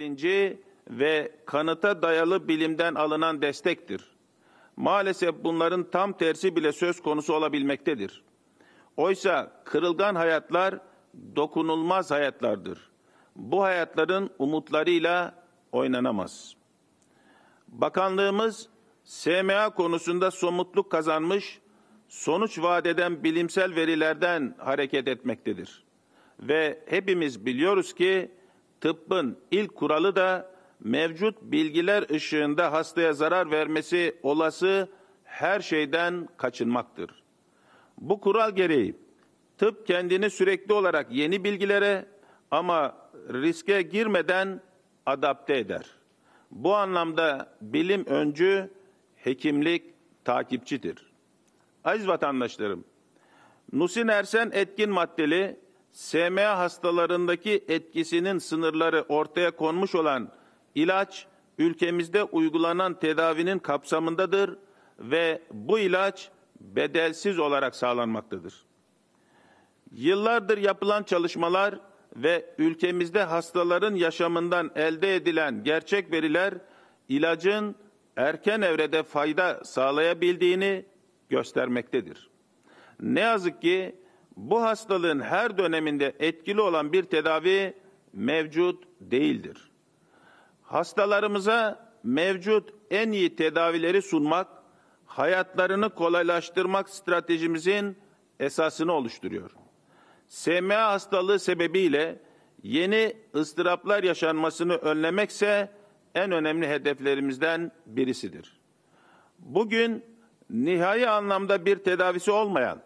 bilinci ve kanıta dayalı bilimden alınan destektir. Maalesef bunların tam tersi bile söz konusu olabilmektedir. Oysa kırılgan hayatlar dokunulmaz hayatlardır. Bu hayatların umutlarıyla oynanamaz. Bakanlığımız SMA konusunda somutluk kazanmış, sonuç vadeden bilimsel verilerden hareket etmektedir. Ve hepimiz biliyoruz ki tıbbın ilk kuralı da mevcut bilgiler ışığında hastaya zarar vermesi olası her şeyden kaçınmaktır. Bu kural gereği tıp kendini sürekli olarak yeni bilgilere ama riske girmeden adapte eder. Bu anlamda bilim öncü, hekimlik takipçidir. Aziz vatandaşlarım, Nusin Ersen etkin maddeli SMA hastalarındaki etkisinin sınırları ortaya konmuş olan ilaç ülkemizde uygulanan tedavinin kapsamındadır ve bu ilaç bedelsiz olarak sağlanmaktadır. Yıllardır yapılan çalışmalar ve ülkemizde hastaların yaşamından elde edilen gerçek veriler ilacın erken evrede fayda sağlayabildiğini göstermektedir. Ne yazık ki bu hastalığın her döneminde etkili olan bir tedavi mevcut değildir. Hastalarımıza mevcut en iyi tedavileri sunmak, hayatlarını kolaylaştırmak stratejimizin esasını oluşturuyor. SMA hastalığı sebebiyle yeni ıstıraplar yaşanmasını önlemekse en önemli hedeflerimizden birisidir. Bugün nihai anlamda bir tedavisi olmayan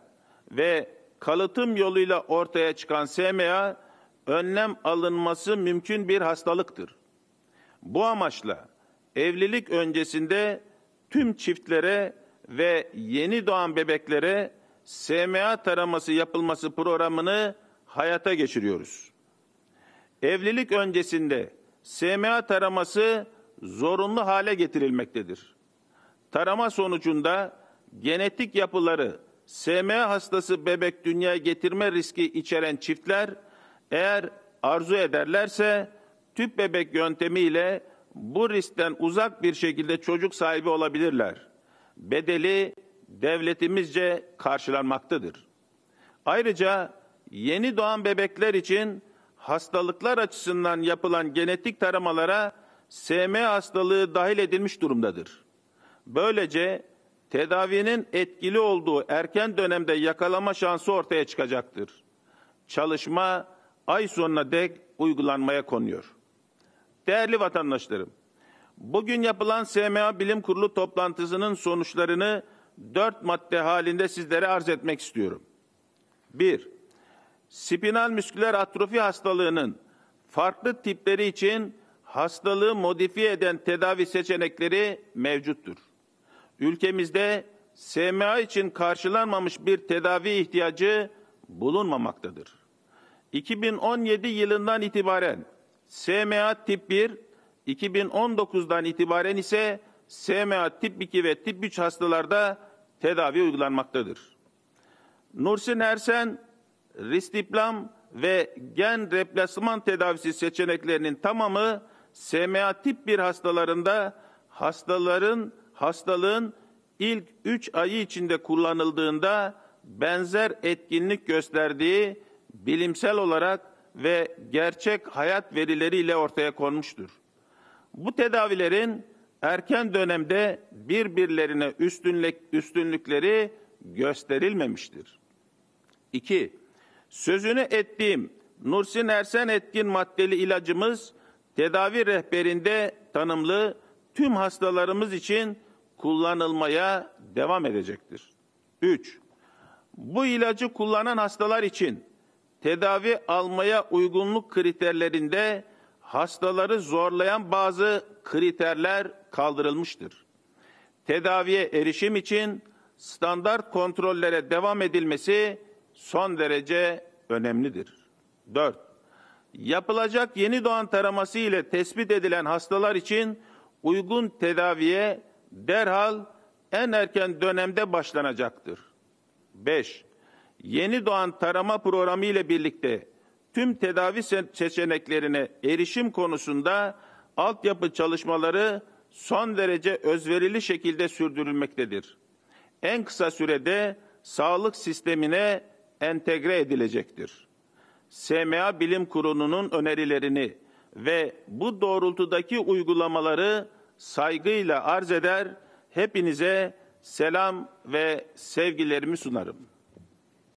ve kalıtım yoluyla ortaya çıkan SMA önlem alınması mümkün bir hastalıktır. Bu amaçla evlilik öncesinde tüm çiftlere ve yeni doğan bebeklere SMA taraması yapılması programını hayata geçiriyoruz. Evlilik öncesinde SMA taraması zorunlu hale getirilmektedir. Tarama sonucunda genetik yapıları SM hastası bebek dünyaya getirme riski içeren çiftler eğer arzu ederlerse tüp bebek yöntemiyle bu riskten uzak bir şekilde çocuk sahibi olabilirler. Bedeli devletimizce karşılanmaktadır. Ayrıca yeni doğan bebekler için hastalıklar açısından yapılan genetik taramalara SM hastalığı dahil edilmiş durumdadır. Böylece tedavinin etkili olduğu erken dönemde yakalama şansı ortaya çıkacaktır. Çalışma ay sonuna dek uygulanmaya konuyor. Değerli vatandaşlarım, bugün yapılan SMA Bilim Kurulu toplantısının sonuçlarını dört madde halinde sizlere arz etmek istiyorum. Bir, Spinal müsküler atrofi hastalığının farklı tipleri için hastalığı modifiye eden tedavi seçenekleri mevcuttur ülkemizde SMA için karşılanmamış bir tedavi ihtiyacı bulunmamaktadır. 2017 yılından itibaren SMA tip 1, 2019'dan itibaren ise SMA tip 2 ve tip 3 hastalarda tedavi uygulanmaktadır. Nursin Ersen, Ristiplam ve gen replasman tedavisi seçeneklerinin tamamı SMA tip 1 hastalarında hastaların hastalığın ilk 3 ayı içinde kullanıldığında benzer etkinlik gösterdiği bilimsel olarak ve gerçek hayat verileriyle ortaya konmuştur. Bu tedavilerin erken dönemde birbirlerine üstünlük, üstünlükleri gösterilmemiştir. 2. Sözünü ettiğim Nursin Ersen etkin maddeli ilacımız tedavi rehberinde tanımlı tüm hastalarımız için kullanılmaya devam edecektir. 3. Bu ilacı kullanan hastalar için tedavi almaya uygunluk kriterlerinde hastaları zorlayan bazı kriterler kaldırılmıştır. Tedaviye erişim için standart kontrollere devam edilmesi son derece önemlidir. 4. Yapılacak yeni doğan taraması ile tespit edilen hastalar için uygun tedaviye derhal en erken dönemde başlanacaktır. 5. Yeni doğan tarama programı ile birlikte tüm tedavi seçeneklerine erişim konusunda altyapı çalışmaları son derece özverili şekilde sürdürülmektedir. En kısa sürede sağlık sistemine entegre edilecektir. SMA Bilim Kurulu'nun önerilerini ve bu doğrultudaki uygulamaları saygıyla arz eder. Hepinize selam ve sevgilerimi sunarım.